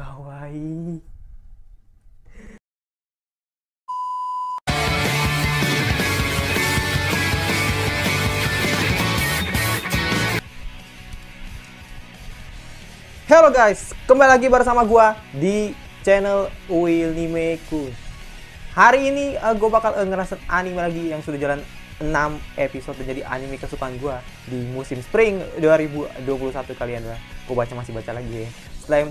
kawaii. Halo guys, kembali lagi bersama gua di channel Will Nimeku. Hari ini uh, eh, gue bakal eh, ngerasain anime lagi yang sudah jalan 6 episode dan jadi anime kesukaan gua di musim spring 2021 kalian lah. Gua baca masih baca lagi ya lain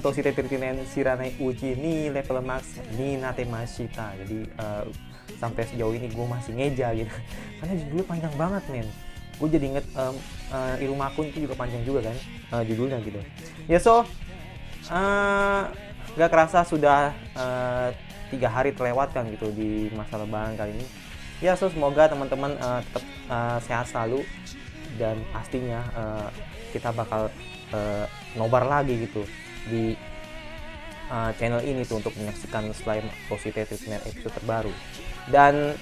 si uji level max ni nate masita jadi eh, sampai sejauh ini gue masih ngeja gitu karena judulnya panjang banget men gue jadi inget um, uh, itu juga panjang juga kan eh, judulnya gitu ya so uh, gak kerasa sudah tiga hari terlewatkan gitu di masa lebaran kali ini ya so semoga teman-teman tetap sehat selalu dan pastinya kita bakal nobar lagi gitu di uh, channel ini tuh untuk menyaksikan slime Rosite Treatment episode terbaru. Dan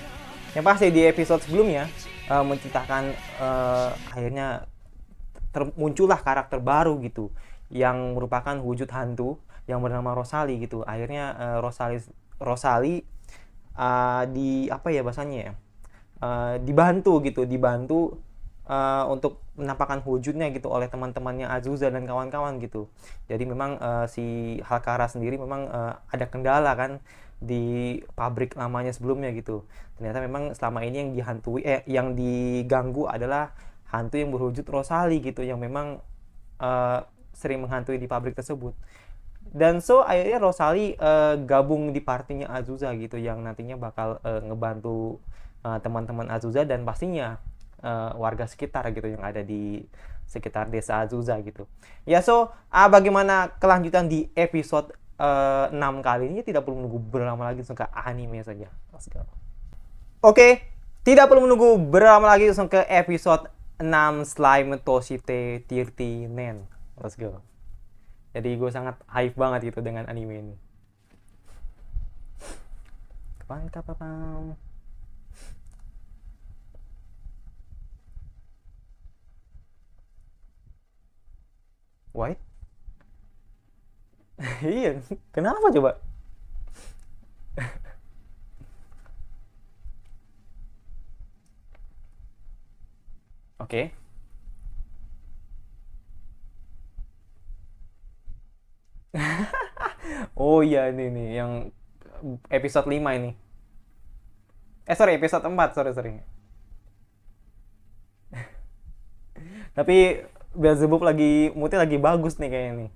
yang pasti di episode sebelumnya uh, menceritakan uh, akhirnya muncullah karakter baru gitu yang merupakan wujud hantu yang bernama Rosali gitu. Akhirnya uh, Rosali Rosali uh, di apa ya bahasanya ya? Uh, dibantu gitu, dibantu uh, untuk menampakkan wujudnya gitu oleh teman-temannya Azusa dan kawan-kawan gitu. Jadi memang uh, si Halkara sendiri memang uh, ada kendala kan di pabrik lamanya sebelumnya gitu. Ternyata memang selama ini yang dihantui eh yang diganggu adalah hantu yang berwujud Rosali gitu yang memang uh, sering menghantui di pabrik tersebut. Dan so akhirnya Rosali uh, gabung di partinya Azusa gitu yang nantinya bakal uh, ngebantu teman-teman uh, teman -teman Azusa dan pastinya uh, warga sekitar gitu yang ada di sekitar desa Azusa gitu. Ya so uh, bagaimana kelanjutan di episode uh, eh, 6 kali ini tidak perlu menunggu berlama lagi langsung ke anime saja. Oke, okay, tidak perlu menunggu berlama lagi langsung ke episode 6 Slime Toshite Tirti Nen. Let's go. Jadi gue sangat hype banget gitu dengan anime ini. Kapan white iya kenapa coba oke okay. oh iya ini nih yang episode 5 ini eh sorry episode 4 sorry sorry tapi Beelzebub lagi moodnya lagi bagus nih kayaknya nih.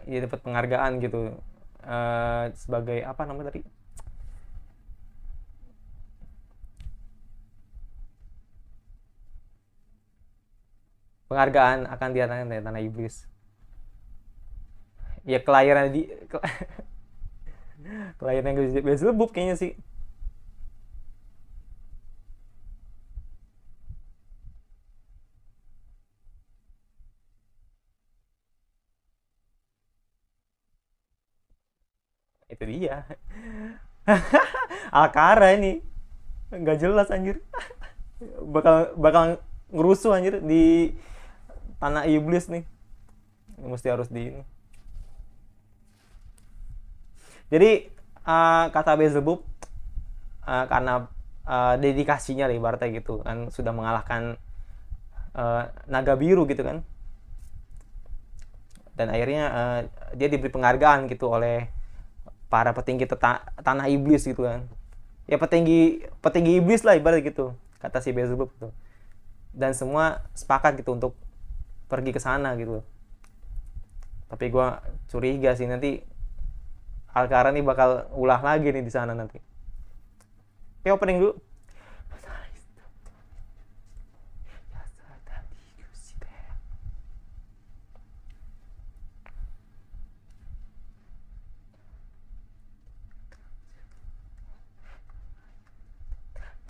Iya dapat penghargaan gitu uh, sebagai apa namanya tadi? Penghargaan akan dia dari tanah iblis ya kelahiran di kelahiran Beelzebub kayaknya sih itu dia Alkara ini nggak jelas anjir bakal bakal ngerusuh anjir di tanah iblis nih mesti harus di jadi uh, kata Bezebub, uh, eh, karena uh, dedikasinya nih Barta gitu kan sudah mengalahkan uh, naga biru gitu kan. Dan akhirnya uh, dia diberi penghargaan gitu oleh para petinggi tanah iblis gitu kan. Ya petinggi petinggi iblis lah ibarat gitu kata si Beelzebub tuh. Gitu. Dan semua sepakat gitu untuk pergi ke sana gitu. Tapi gue curiga sih nanti Alkara nih bakal ulah lagi nih di sana nanti. Oke, opening dulu.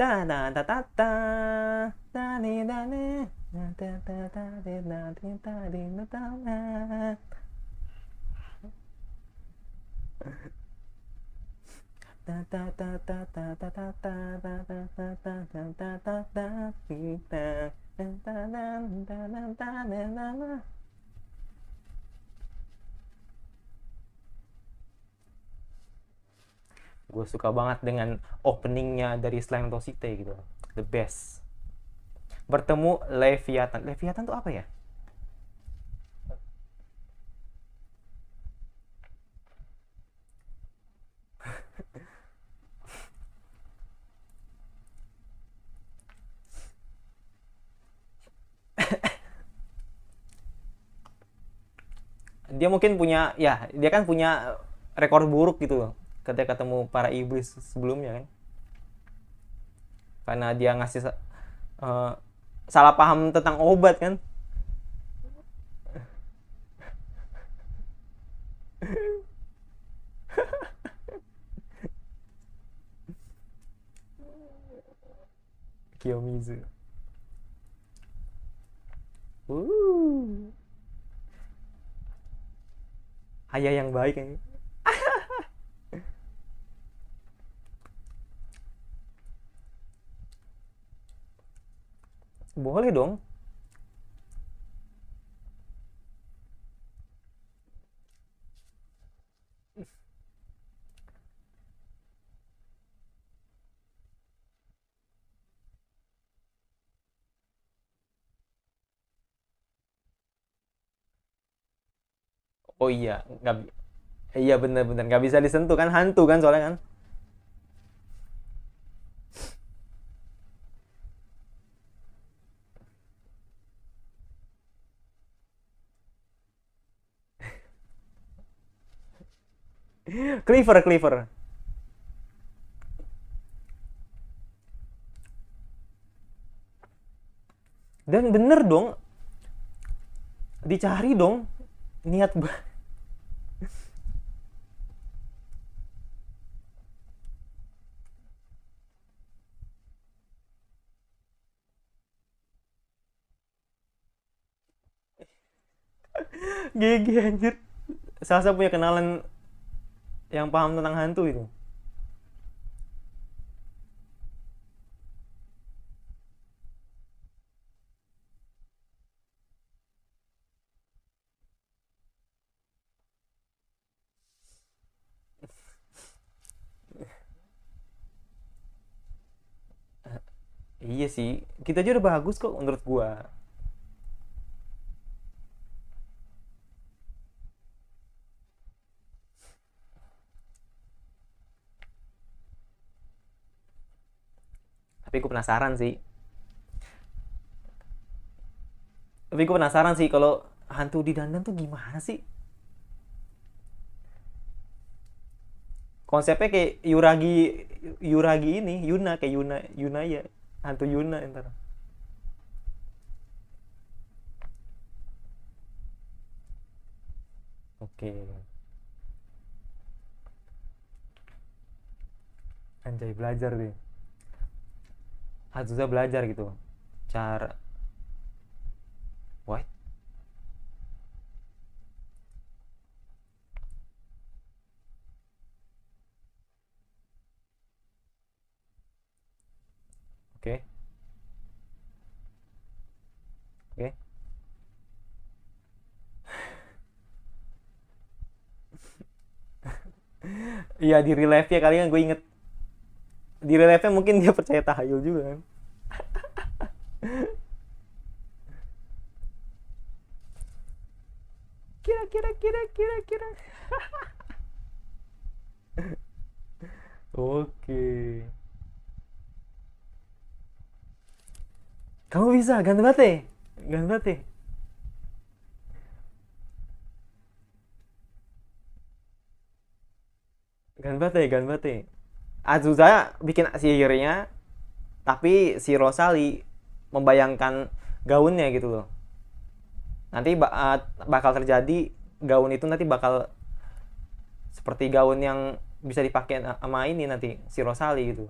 da da da da da da da da da da da da da da da da da da gue suka banget dengan openingnya dari Slime Tosite gitu the best bertemu Leviathan Leviathan tuh apa ya dia mungkin punya ya dia kan punya eh, rekor buruk gitu ketika ketemu para iblis sebelumnya kan karena dia ngasih uh, salah paham tentang obat kan Kiyomizu. Ooh. Uh hanya yang baik ini boleh dong oh iya nggak iya bener-bener nggak bisa disentuh kan hantu kan soalnya kan Cleaver, Cleaver. Dan bener dong, dicari dong niat banget Gigi anjir. Salsa punya kenalan yang paham tentang hantu itu. Iya sih, kita juga udah bagus kok menurut gua. tapi gue penasaran sih tapi gue penasaran sih kalau hantu di dandan tuh gimana sih konsepnya kayak Yuragi Yuragi ini Yuna kayak Yuna Yuna ya hantu Yuna entar Oke. Anjay belajar deh. Azusa belajar gitu cara what oke okay. oke okay. iya di relive ya kalian ya, gue inget di relate mungkin dia percaya tahayul juga kan kira kira kira kira kira oke kamu bisa ganbate ganbate ganbate ganbate Azusa bikin sihirnya tapi si Rosali membayangkan gaunnya gitu loh nanti eh, bakal terjadi gaun itu nanti bakal seperti gaun yang bisa dipakai sama ini nanti si Rosali gitu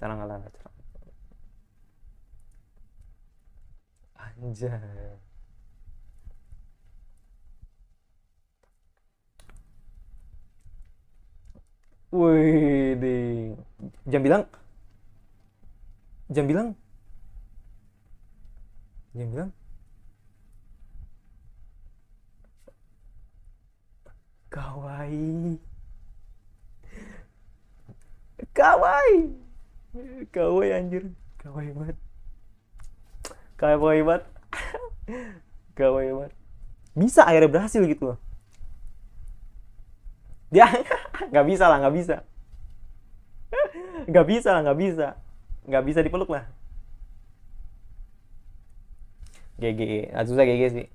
terang terang anjay Wih, di jam bilang, jam bilang, jam bilang, kawaii, kawaii, kawaii anjir, kawaii banget, kawaii banget, kawaii banget, bisa akhirnya berhasil gitu loh dia nggak bisa lah nggak bisa nggak bisa lah nggak bisa nggak bisa dipeluk lah GG saya GG sih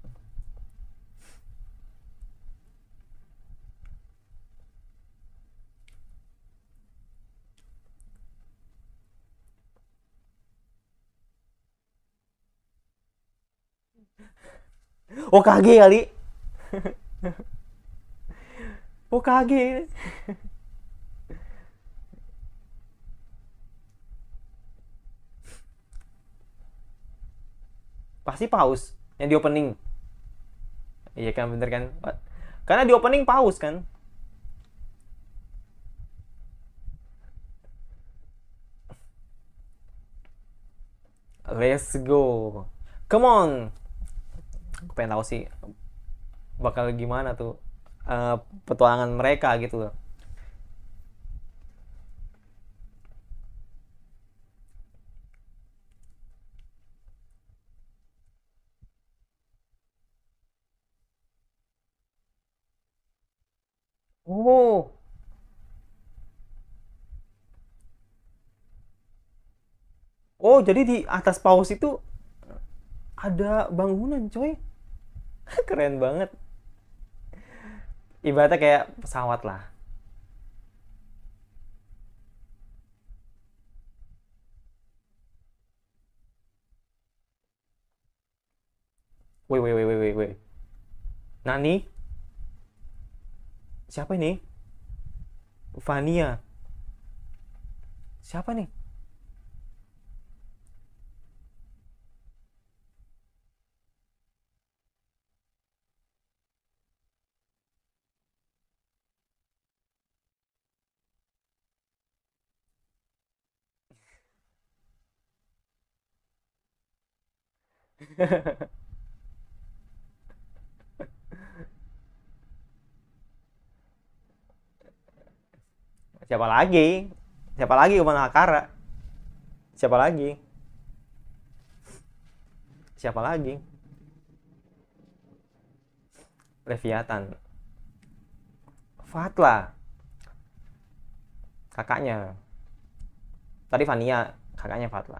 Oh kage kali Hokage oh, pasti paus yang di opening iya kan bener kan karena di opening paus kan let's go come on aku pengen tahu sih bakal gimana tuh uh, petualangan mereka gitu loh. Oh, Oh, jadi di atas paus itu ada bangunan, coy. Keren banget ibaratnya kayak pesawat lah Wait, wait, wait, wait, wait, wait. Nani? Siapa ini? Vania. Siapa nih? siapa lagi siapa lagi Umar Akara siapa lagi siapa lagi Leviathan Fatla kakaknya tadi Vania kakaknya Fatla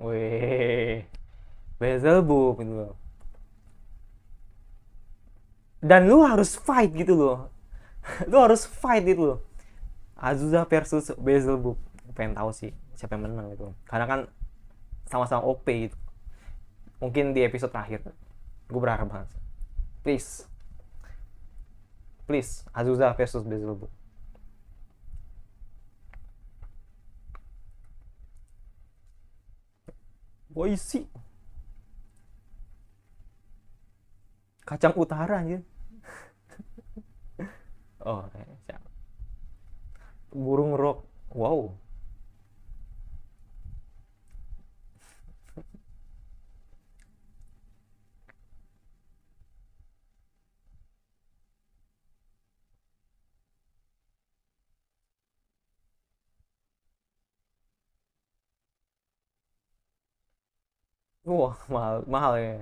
Wih. bu, gitu loh. Dan lu harus fight gitu loh. lu harus fight gitu loh. Azusa versus bezel bu, Pengen tahu sih siapa yang menang gitu. Karena kan sama-sama OP gitu. Mungkin di episode terakhir. Gue berharap banget. Please. Please, Azusa versus bezel bu. Boise. Kacang Utara anjir. oh, kacang. Eh, Burung rok. Wow. Ủa, mà mà hơi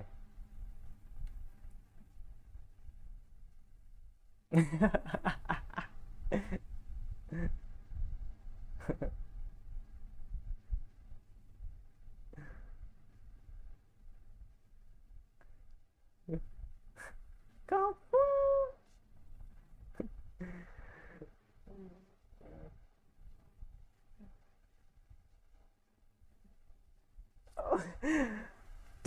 Có Oh.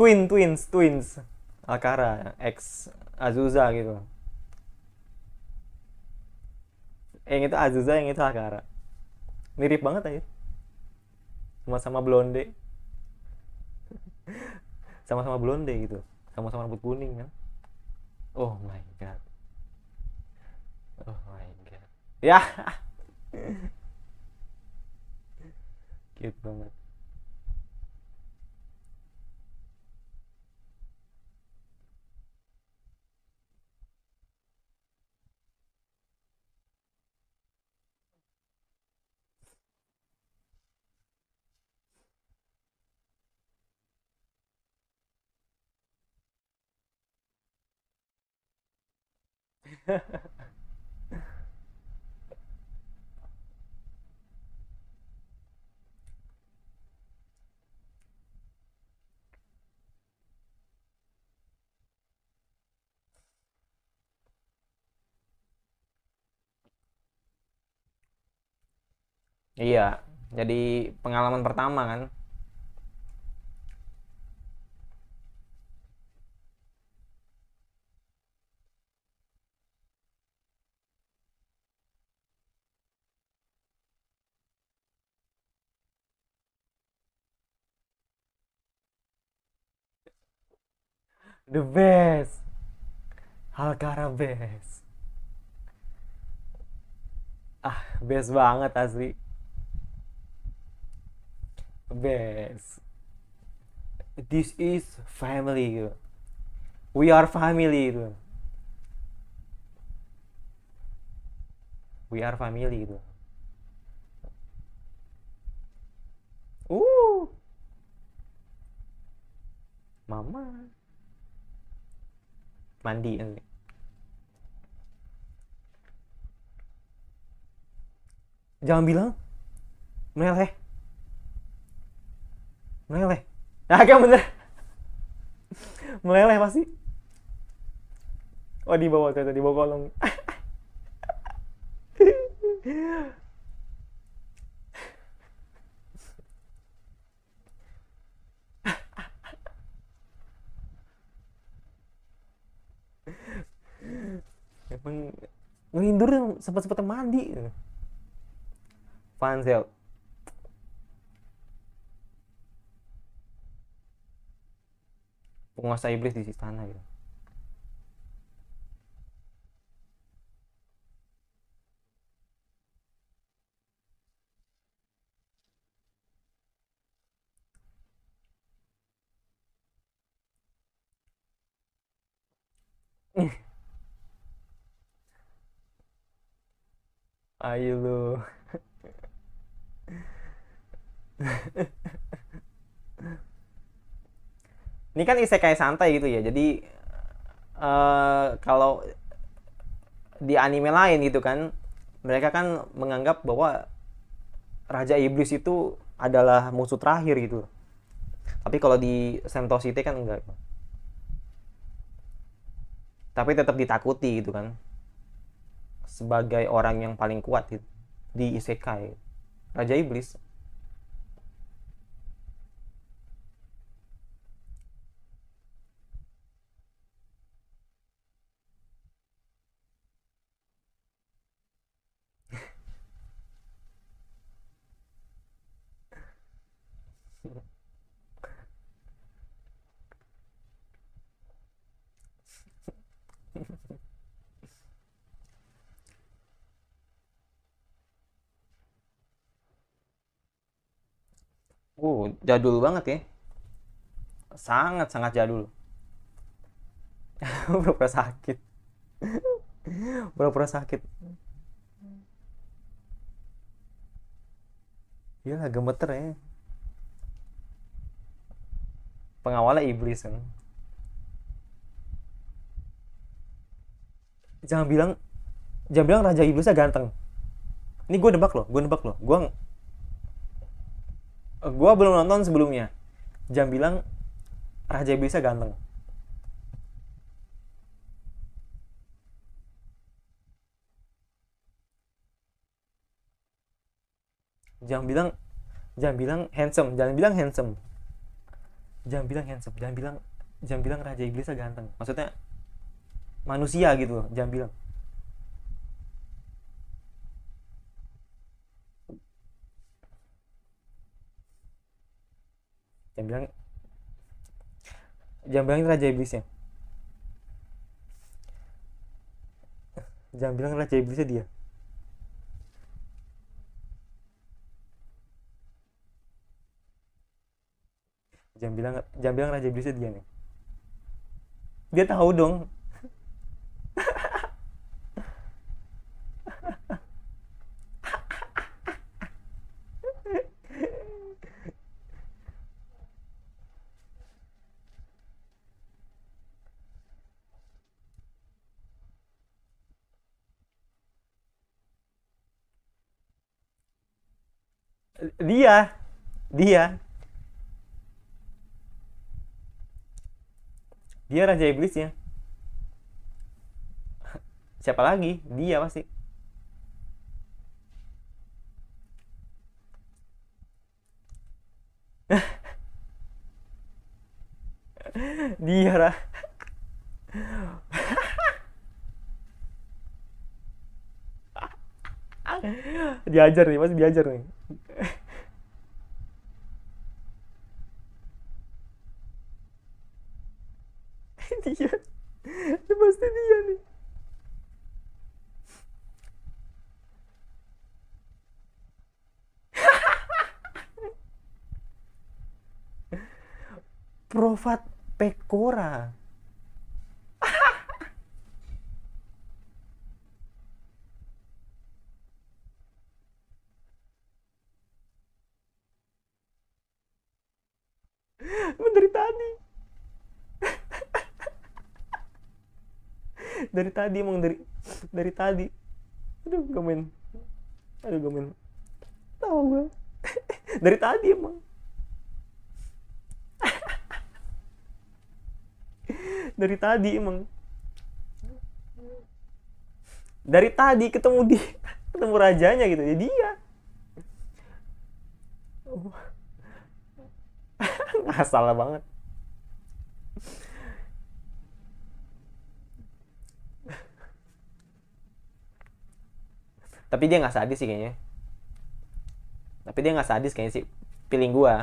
twin twins twins Alcara ex Azusa gitu yang itu Azusa yang itu Alcara mirip banget aja sama-sama blonde sama-sama blonde gitu sama-sama rambut kuning kan oh my god oh my god ya cute banget Iya, jadi pengalaman pertama kan. the best Halkara best ah best banget asli best this is family gitu. we are family gitu we are family gitu uh mama mandi jangan bilang meleleh meleleh nah kayak bener meleleh pasti oh di bawah ternyata di bawah kolong Peng sempat-sempat mandi. Fans gitu. ya. Penguasa iblis di istana gitu. Yeah. ayo lu ini kan isekai santai gitu ya jadi uh, kalau di anime lain gitu kan mereka kan menganggap bahwa raja iblis itu adalah musuh terakhir gitu tapi kalau di Sento City kan enggak tapi tetap ditakuti gitu kan sebagai orang yang paling kuat di isekai raja iblis jadul banget ya. Sangat-sangat jadul. Pura-pura sakit. Pura-pura sakit. Iya gemeter ya. Pengawalnya iblis kan. Jangan bilang jangan bilang raja iblisnya ganteng. Ini gue nebak loh, gue nebak loh. Gue gue belum nonton sebelumnya jam bilang Raja bisa ganteng jam bilang jam bilang handsome jangan bilang handsome jangan bilang handsome jangan bilang jangan bilang raja iblis ganteng maksudnya manusia gitu jangan bilang jangan bilang ya. jangan bilang raja iblisnya jangan bilang raja iblisnya dia jangan bilang jangan bilang raja iblisnya dia nih dia tahu dong dia dia dia raja iblisnya siapa lagi dia pasti dia lah diajar nih pasti diajar nih dia ini pasti dia nih Profat Pekora dari tadi emang dari dari tadi aduh gue main aduh gue main tahu gue dari tadi emang dari tadi emang dari tadi ketemu di ketemu rajanya gitu ya dia nggak salah banget tapi dia nggak sadis sih kayaknya tapi dia nggak sadis kayaknya sih feeling gua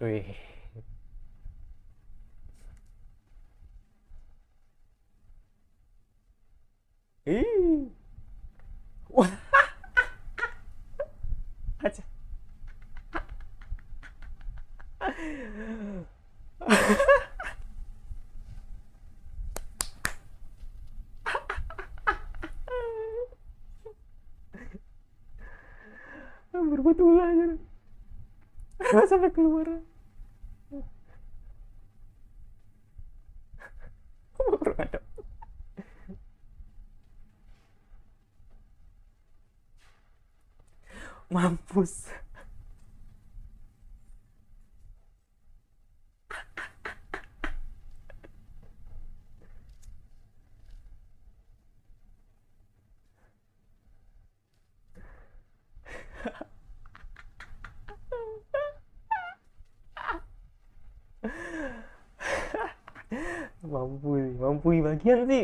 Wih. Ih. Wah. Aja. berbuat betul gitu. aja sampai keluar mampus nanti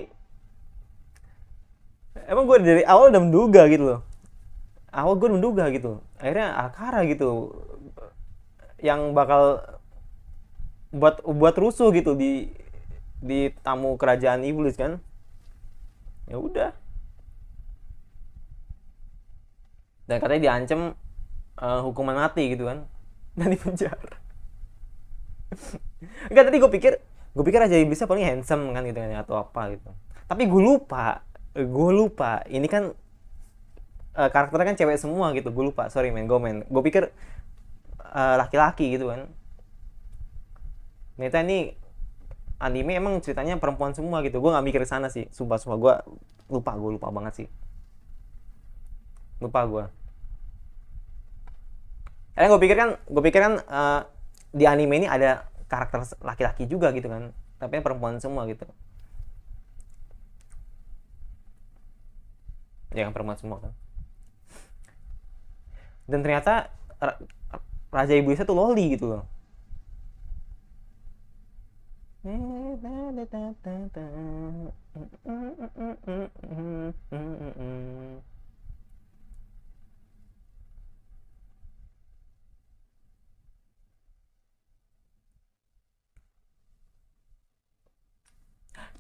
emang gue dari awal udah menduga gitu loh awal gue menduga gitu akhirnya akara gitu yang bakal buat buat rusuh gitu di di tamu kerajaan iblis kan ya udah dan katanya diancam uh, hukuman mati gitu kan dan di penjara Enggak tadi gue pikir gue pikir aja iblisnya paling handsome kan gitu kan atau apa gitu tapi gue lupa gue lupa ini kan uh, karakternya kan cewek semua gitu gue lupa sorry men gue men gue pikir laki eh, laki-laki gitu kan ternyata ini anime emang ceritanya perempuan semua gitu gue nggak mikir sana sih sumpah sumpah gue lupa gue lupa banget sih lupa gue karena gue pikir kan gue pikir kan uh, di anime ini ada karakter laki-laki juga gitu kan tapi perempuan semua gitu ya perempuan semua kan dan ternyata raja ibu itu loli gitu loh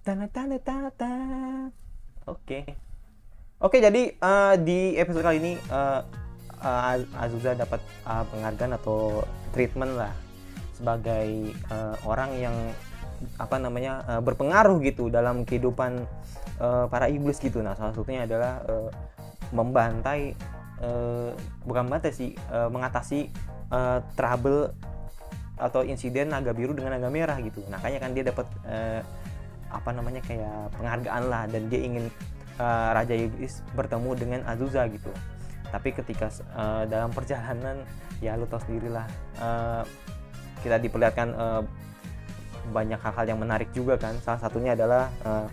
Tana tana tana Oke. Oke, jadi uh, di episode kali ini uh, eh, uh, eh, Azusa dapat uh, penghargaan atau treatment lah sebagai uh, orang yang apa namanya uh, berpengaruh gitu dalam kehidupan uh, para iblis gitu. Nah, salah satunya adalah uh, membantai uh, bukan membantai sih uh, mengatasi uh, trouble atau insiden naga biru dengan naga merah gitu. Makanya nah, kan dia dapat uh, apa namanya kayak penghargaan lah dan dia ingin uh, Raja iblis bertemu dengan Azusa gitu tapi ketika uh, dalam perjalanan ya lu tahu sendiri uh, eh, kita diperlihatkan uh, banyak hal-hal yang menarik juga kan salah satunya adalah uh,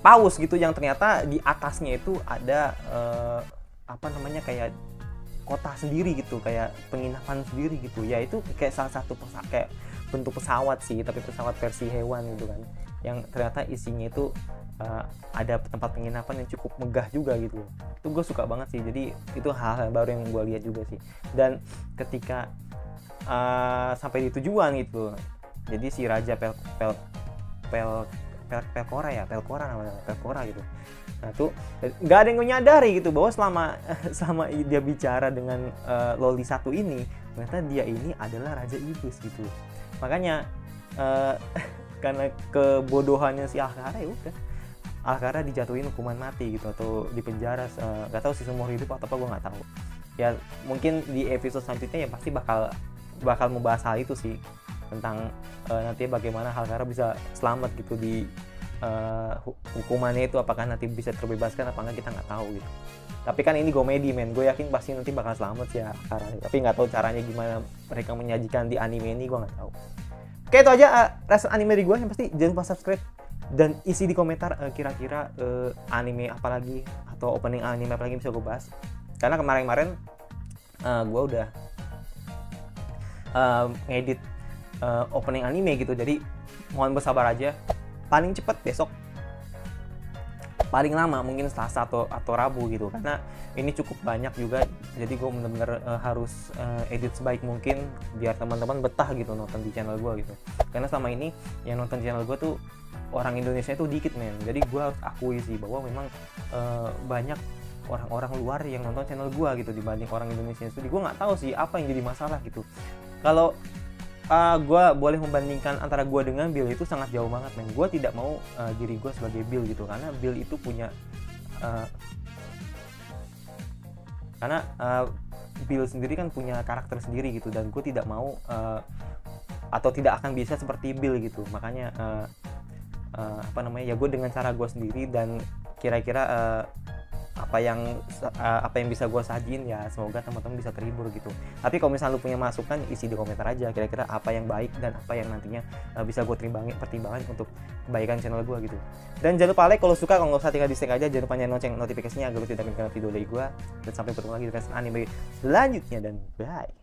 paus gitu yang ternyata di atasnya itu ada uh, apa namanya kayak kota sendiri gitu kayak penginapan sendiri gitu ya itu kayak salah satu kayak bentuk pesawat sih tapi pesawat versi hewan gitu kan yang ternyata isinya itu uh, ada tempat penginapan yang cukup megah juga gitu itu gue suka banget sih jadi itu hal-hal baru yang gue lihat juga sih dan ketika uh, sampai di tujuan gitu jadi si raja pel pel pel pel pelkora ya pelkora namanya pelkora gitu nah tuh nggak ada yang menyadari gitu bahwa selama selama dia bicara dengan uh, loli satu ini ternyata dia ini adalah raja iblis gitu makanya uh, karena kebodohannya si Alkara ya udah Alkara dijatuhin hukuman mati gitu atau dipenjara nggak uh, tahu sih seumur hidup atau apa gue nggak tahu ya mungkin di episode selanjutnya ya pasti bakal bakal membahas hal itu sih tentang uh, eh, nanti bagaimana Alkara bisa selamat gitu di uh, hukumannya itu apakah nanti bisa terbebaskan apa enggak kita nggak tahu gitu tapi kan ini komedi men gue yakin pasti nanti bakal selamat sih ya karena tapi nggak tahu caranya gimana mereka menyajikan di anime ini gue nggak tahu oke itu aja uh, rasa anime dari gue yang pasti jangan lupa subscribe dan isi di komentar kira eh, kira-kira uh, anime apa lagi atau opening anime apa lagi bisa gue bahas karena kemarin-kemarin uh, gue udah uh, ngedit uh, opening anime gitu jadi mohon bersabar aja paling cepat besok paling lama mungkin Selasa atau atau Rabu gitu karena ini cukup banyak juga jadi gue benar-benar uh, eh, harus uh, edit sebaik mungkin biar teman-teman betah gitu nonton di channel gue gitu karena selama ini yang nonton channel gue tuh orang Indonesia itu dikit men jadi gue harus akui sih bahwa memang uh, banyak orang-orang luar yang nonton channel gue gitu dibanding orang Indonesia jadi gue nggak tahu sih apa yang jadi masalah gitu kalau uh, eh, gue boleh membandingkan antara gue dengan Bill itu sangat jauh banget men gue tidak mau uh, diri gue sebagai Bill gitu karena Bill itu punya uh, karena uh, Bill sendiri kan punya karakter sendiri gitu dan gue tidak mau uh, atau tidak akan bisa seperti Bill gitu makanya uh, uh, apa namanya ya gue dengan cara gue sendiri dan kira-kira uh, apa yang uh, apa yang bisa gue sajin ya semoga teman-teman bisa terhibur gitu tapi kalau misalnya lu punya masukan isi di komentar aja kira-kira apa yang baik dan apa yang nantinya uh, bisa gue timbangin pertimbangan untuk kebaikan channel gue gitu dan jangan lupa like kalau suka kalau nggak usah tinggal di aja jangan lupa nyalain lonceng notifikasinya agar lu tidak ketinggalan video dari gue dan sampai bertemu lagi di versi anime selanjutnya dan bye